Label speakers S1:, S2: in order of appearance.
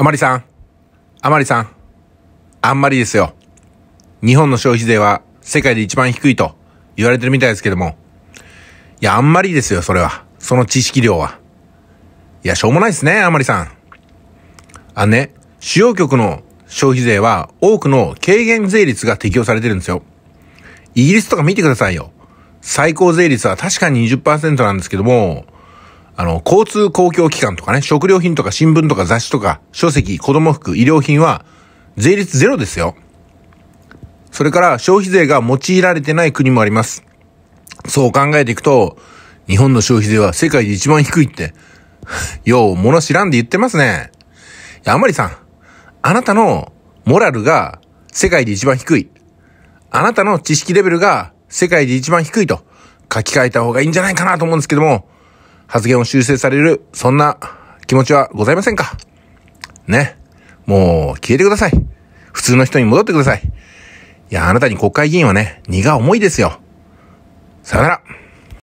S1: あまりさん。あまりさん。あんまりですよ。日本の消費税は世界で一番低いと言われてるみたいですけども。いや、あんまりですよ、それは。その知識量は。いや、しょうもないですね、あまりさん。あのね、主要局の消費税は多くの軽減税率が適用されてるんですよ。イギリスとか見てくださいよ。最高税率は確かに20%なんですけども、あの、交通公共機関とかね、食料品とか新聞とか雑誌とか、書籍、子供服、医療品は、税率ゼロですよ。それから消費税が用いられてない国もあります。そう考えていくと、日本の消費税は世界で一番低いって、よう物知らんで言ってますね。いや、あまりさん、あなたのモラルが世界で一番低い。あなたの知識レベルが世界で一番低いと書き換えた方がいいんじゃないかなと思うんですけども、発言を修正される、そんな気持ちはございませんかね。もう消えてください。普通の人に戻ってください。いや、あなたに国会議員はね、荷が重いですよ。さよなら。